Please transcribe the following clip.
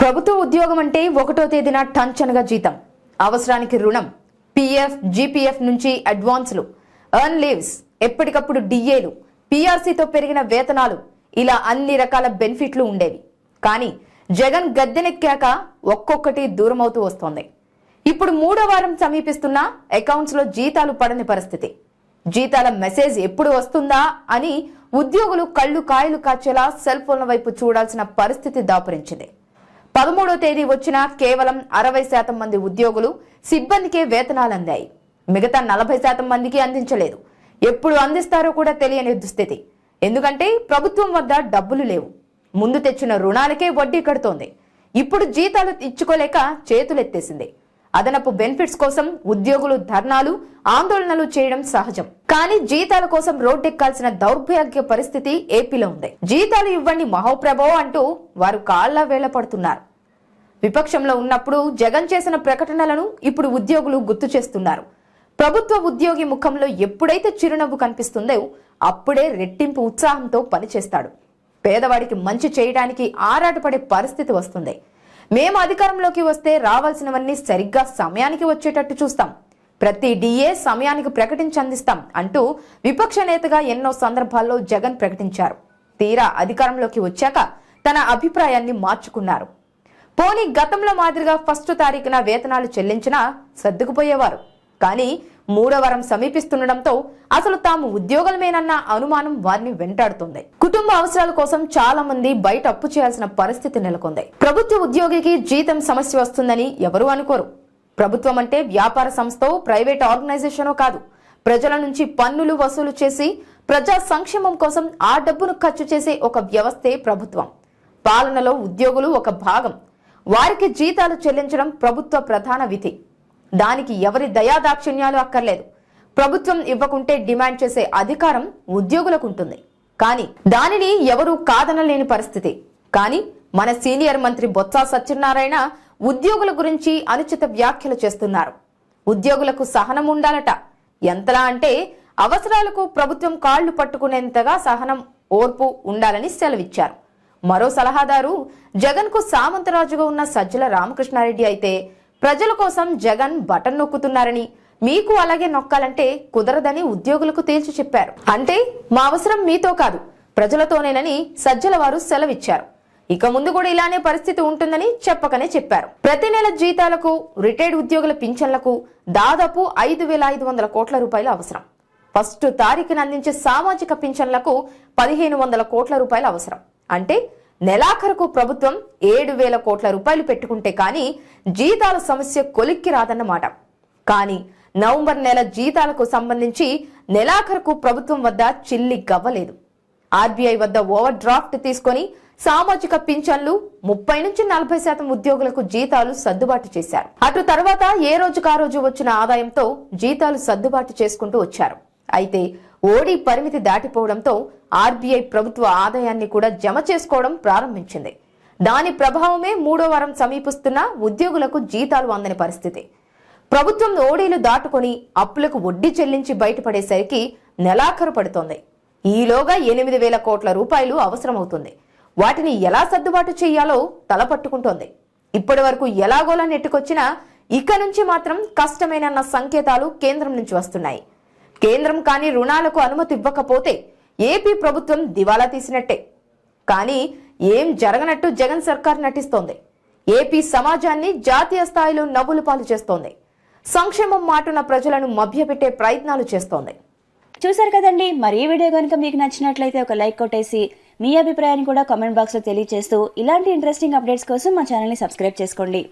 ప్రభుత్వ ఉద్యోగం అంటే ఒకటో తేదీన టంచనగా జీతం అవసరానికి రుణం పిఎఫ్ జీపీఎఫ్ నుంచి అడ్వాన్సులు ఎర్న్ లీవ్స్ ఎప్పటికప్పుడు డిఏలు పీఆర్సీతో పెరిగిన వేతనాలు ఇలా అన్ని రకాల బెనిఫిట్లు ఉండేవి కానీ జగన్ గద్దెనెక్కాక ఒక్కొక్కటి దూరమవుతూ వస్తోంది ఇప్పుడు మూడో వారం సమీపిస్తున్న అకౌంట్స్లో జీతాలు పడని పరిస్థితి జీతాల మెసేజ్ ఎప్పుడు వస్తుందా అని ఉద్యోగులు కళ్ళు కాయలు కాచేలా సెల్ ఫోన్ల వైపు చూడాల్సిన పరిస్థితి దాపురించింది పదమూడో తేదీ వచ్చిన కేవలం అరవై శాతం మంది ఉద్యోగులు సిబ్బందికే వేతనాలు అందాయి మిగతా నలభై శాతం మందికి అందించలేదు ఎప్పుడు అందిస్తారో కూడా తెలియని దుస్థితి ఎందుకంటే ప్రభుత్వం వద్ద డబ్బులు లేవు ముందు తెచ్చిన రుణాలకే వడ్డీ కడుతోంది ఇప్పుడు జీతాలు ఇచ్చుకోలేక చేతులెత్తేసింది అదనపు బెనిఫిట్స్ కోసం ఉద్యోగులు ధర్నాలు ఆందోళనలు చేయడం సహజం కానీ జీతాల కోసం రోడ్డెక్కాల్సిన దౌర్భాగ్య పరిస్థితి ఏపీలో ఉంది జీతాలు ఇవ్వండి మహోప్రభో అంటూ వారు కాళ్ల వేళ పడుతున్నారు విపక్షంలో ఉన్నప్పుడు జగన్ చేసిన ప్రకటనలను ఇప్పుడు ఉద్యోగులు గుర్తు చేస్తున్నారు ప్రభుత్వ ఉద్యోగి ముఖంలో ఎప్పుడైతే చిరునవ్వు కనిపిస్తుందో అప్పుడే రెట్టింపు ఉత్సాహంతో పనిచేస్తాడు పేదవాడికి మంచి చేయడానికి ఆరాటపడే పరిస్థితి వస్తుంది మేము అధికారంలోకి వస్తే రావాల్సినవన్నీ సరిగ్గా సమయానికి వచ్చేటట్టు చూస్తాం ప్రతి డిఏ సమయానికి ప్రకటించి అందిస్తాం అంటూ విపక్ష నేతగా ఎన్నో సందర్భాల్లో జగన్ ప్రకటించారు తీరా అధికారంలోకి వచ్చాక తన అభిప్రాయాన్ని మార్చుకున్నారు పోనీ గతంలో మాదిరిగా ఫస్ట్ తారీఖున వేతనాలు చెల్లించినా సర్దుకుపోయేవారు కానీ మూడో వారం సమీపిస్తుండటంతో అసలు తాము ఉద్యోగులమేనన్న అనుమానం వారిని వెంటాడుతుంది కుటుంబ అవసరాల కోసం చాలా మంది బయట అప్పు చేయాల్సిన పరిస్థితి నెలకొంది ప్రభుత్వ ఉద్యోగికి జీతం సమస్య వస్తుందని ఎవరూ అనుకోరు ప్రభుత్వం అంటే వ్యాపార సంస్థ ప్రైవేట్ ఆర్గనైజేషనో కాదు ప్రజల నుంచి పన్నులు వసూలు చేసి ప్రజా సంక్షేమం కోసం ఆ డబ్బును ఖర్చు చేసే ఒక వ్యవస్థే ప్రభుత్వం పాలనలో ఉద్యోగులు ఒక భాగం వారికి జీతాలు చెల్లించడం ప్రభుత్వ ప్రధాన విధి దానికి ఎవరి దయాదాక్షిణ్యాలు అక్కర్లేదు ప్రభుత్వం ఇవ్వకుంటే డిమాండ్ చేసే అధికారం ఉద్యోగులకు ఉంటుంది కానీ దానిని ఎవరూ కాదనలేని పరిస్థితి కానీ మన సీనియర్ మంత్రి బొత్స సత్యనారాయణ ఉద్యోగుల గురించి అనుచిత వ్యాఖ్యలు చేస్తున్నారు ఉద్యోగులకు సహనం ఉండాలట ఎంతలా అంటే అవసరాలకు ప్రభుత్వం కాళ్లు పట్టుకునేంతగా సహనం ఓర్పు ఉండాలని సెలవిచ్చారు మరో సలహాదారు జగన్కు సామంతరాజుగా ఉన్న సజ్జల రామకృష్ణారెడ్డి అయితే ప్రజల కోసం జగన్ బటన్ నొక్కుతున్నారని మీకు అలాగే నొక్కాలంటే కుదరదని ఉద్యోగులకు తేల్చి చెప్పారు అంటే మా అవసరం మీతో కాదు ప్రజలతోనేనని సజ్జల వారు సెలవిచ్చారు ఇక ముందు కూడా ఇలానే పరిస్థితి ఉంటుందని చెప్పకనే చెప్పారు ప్రతి నెల జీతాలకు రిటైర్డ్ ఉద్యోగుల పింఛన్లకు దాదాపు ఐదు వేల ఐదు వందల కోట్ల రూపాయలు అవసరం ఫస్ట్ తారీఖున అందించే సామాజిక పింఛన్లకు పదిహేను వందల కోట్ల రూపాయలు అవసరం అంటే నెలాఖరుకు ప్రభుత్వం ఏడు వేల కోట్ల రూపాయలు పెట్టుకుంటే కానీ జీతాల సమస్య కొలిక్కి రాదన్నమాట కానీ నవంబర్ నెల జీతాలకు సంబంధించి నెలాఖరుకు ప్రభుత్వం వద్ద చిల్లి గవ్వలేదు ఆర్బీఐ వద్ద ఓవర్ డ్రాఫ్ట్ తీసుకొని సామాజిక పింఛన్లు ముప్పై నుంచి నలభై శాతం ఉద్యోగులకు జీతాలు సర్దుబాటు చేశారు అటు తర్వాత ఏ రోజుకారోజు రోజు వచ్చిన ఆదాయంతో జీతాలు సర్దుబాటు చేసుకుంటూ వచ్చారు అయితే ఓడి పరిమితి దాటిపోవడంతో ఆర్బీఐ ప్రభుత్వ ఆదాయాన్ని కూడా జమ చేసుకోవడం ప్రారంభించింది దాని ప్రభావమే మూడో వారం సమీపిస్తున్న ఉద్యోగులకు జీతాలు అందని పరిస్థితి ప్రభుత్వం ఓడీలు దాటుకొని అప్పులకు వడ్డీ చెల్లించి బయటపడేసరికి నెలాఖరు పడుతోంది ఈలోగా ఎనిమిది వేల కోట్ల రూపాయలు అవసరమవుతుంది వాటిని ఎలా సర్దుబాటు చేయాలో తలపట్టుకుంటోంది ఇప్పటి వరకు ఎలాగోలా నెట్టుకొచ్చినా ఇక నుంచి మాత్రం కష్టమేనన్న సంకేతాలు కేంద్రం నుంచి వస్తున్నాయి కేంద్రం కానీ రుణాలకు అనుమతి ఇవ్వకపోతే ఏపీ ప్రభుత్వం దివాలా తీసినట్టే కానీ ఏం జరగనట్టు జగన్ సర్కార్ నటిస్తోంది ఏపీ సమాజాన్ని జాతీయ స్థాయిలో నవ్వులు పాలు చేస్తోంది సంక్షేమం మాటున ప్రజలను మభ్యపెట్టే ప్రయత్నాలు చేస్తోంది చూసారు కదండి మరి ఈ వీడియో కనుక మీకు నచ్చినట్లయితే ఒక లైక్ కొట్టేసి మీ అభిప్రాయాన్ని కూడా కామెంట్ బాక్స్లో తెలియజేస్తూ ఇలాంటి ఇంట్రెస్టింగ్ అప్డేట్స్ కోసం మా ఛానల్ని సబ్స్క్రైబ్ చేసుకోండి